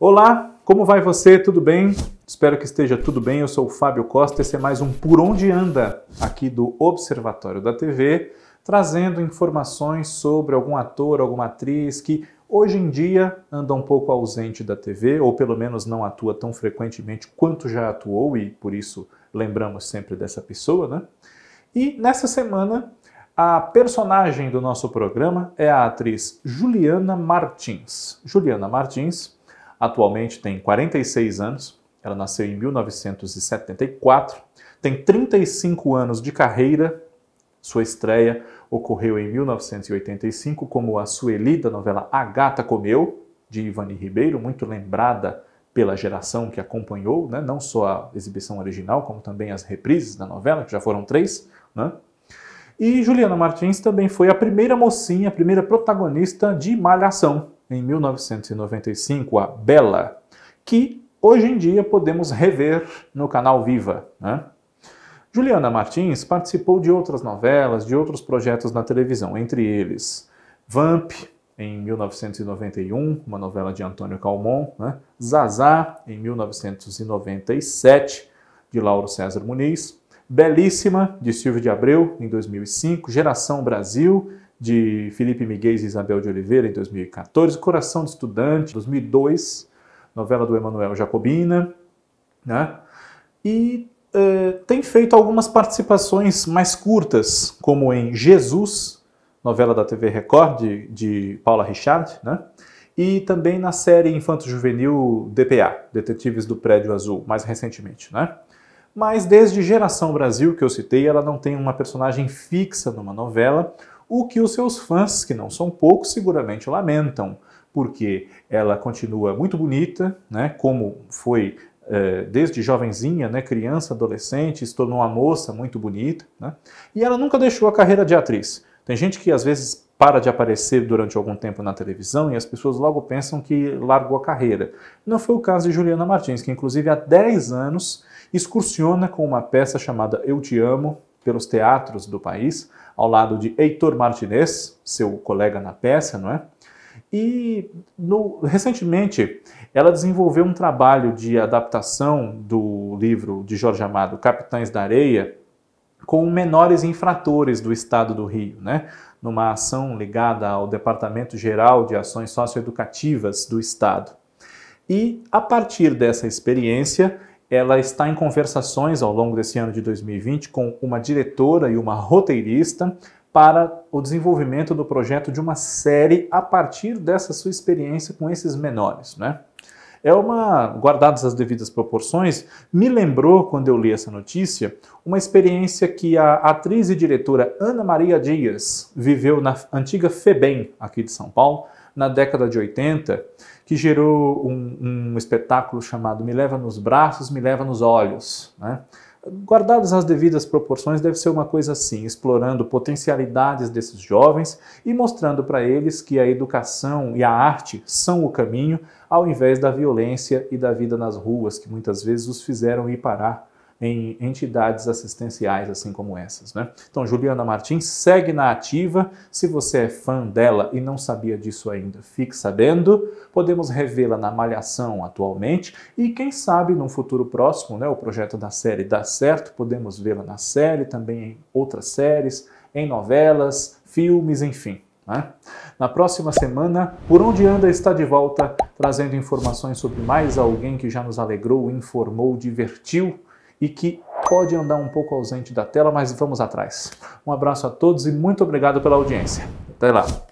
Olá, como vai você? Tudo bem? Espero que esteja tudo bem. Eu sou o Fábio Costa. Esse é mais um Por Onde Anda aqui do Observatório da TV, trazendo informações sobre algum ator, alguma atriz que hoje em dia anda um pouco ausente da TV, ou pelo menos não atua tão frequentemente quanto já atuou, e por isso lembramos sempre dessa pessoa, né? E nessa semana a personagem do nosso programa é a atriz Juliana Martins. Juliana Martins atualmente tem 46 anos, ela nasceu em 1974, tem 35 anos de carreira, sua estreia ocorreu em 1985 como a Sueli da novela A Gata Comeu, de Ivani Ribeiro, muito lembrada pela geração que acompanhou, né? não só a exibição original, como também as reprises da novela, que já foram três. Né? E Juliana Martins também foi a primeira mocinha, a primeira protagonista de Malhação, em 1995, a Bela, que hoje em dia podemos rever no canal Viva. Né? Juliana Martins participou de outras novelas, de outros projetos na televisão, entre eles Vamp, em 1991, uma novela de Antônio Calmon, né? Zazá, em 1997, de Lauro César Muniz, Belíssima, de Silvio de Abreu, em 2005, Geração Brasil, de Felipe Miguel e Isabel de Oliveira, em 2014, Coração de Estudante, 2002, novela do Emanuel Jacobina, né? E uh, tem feito algumas participações mais curtas, como em Jesus, novela da TV Record, de, de Paula Richard, né? E também na série Infanto Juvenil DPA, Detetives do Prédio Azul, mais recentemente, né? Mas desde Geração Brasil, que eu citei, ela não tem uma personagem fixa numa novela, o que os seus fãs, que não são poucos, seguramente lamentam, porque ela continua muito bonita, né, como foi eh, desde jovenzinha, né, criança, adolescente, se tornou uma moça muito bonita, né, e ela nunca deixou a carreira de atriz. Tem gente que às vezes para de aparecer durante algum tempo na televisão e as pessoas logo pensam que largou a carreira. Não foi o caso de Juliana Martins, que inclusive há 10 anos excursiona com uma peça chamada Eu Te Amo, pelos teatros do país, ao lado de Heitor Martinez, seu colega na peça, não é? E no, recentemente ela desenvolveu um trabalho de adaptação do livro de Jorge Amado, Capitães da Areia, com menores infratores do estado do Rio, né? numa ação ligada ao Departamento Geral de Ações Socioeducativas do Estado. E a partir dessa experiência, ela está em conversações ao longo desse ano de 2020 com uma diretora e uma roteirista para o desenvolvimento do projeto de uma série a partir dessa sua experiência com esses menores, né? É uma, guardadas as devidas proporções, me lembrou, quando eu li essa notícia, uma experiência que a atriz e diretora Ana Maria Dias viveu na antiga FEBEM, aqui de São Paulo, na década de 80, que gerou um, um espetáculo chamado Me Leva nos Braços, Me Leva nos Olhos. Né? guardadas as devidas proporções, deve ser uma coisa assim, explorando potencialidades desses jovens e mostrando para eles que a educação e a arte são o caminho, ao invés da violência e da vida nas ruas, que muitas vezes os fizeram ir parar em entidades assistenciais assim como essas. Né? Então, Juliana Martins segue na ativa. Se você é fã dela e não sabia disso ainda, fique sabendo. Podemos revê-la na Malhação atualmente e, quem sabe, num futuro próximo, né, o projeto da série dá certo, podemos vê-la na série, também em outras séries, em novelas, filmes, enfim. Né? Na próxima semana, Por Onde Anda está de volta, trazendo informações sobre mais alguém que já nos alegrou, informou, divertiu e que pode andar um pouco ausente da tela, mas vamos atrás. Um abraço a todos e muito obrigado pela audiência. Até lá.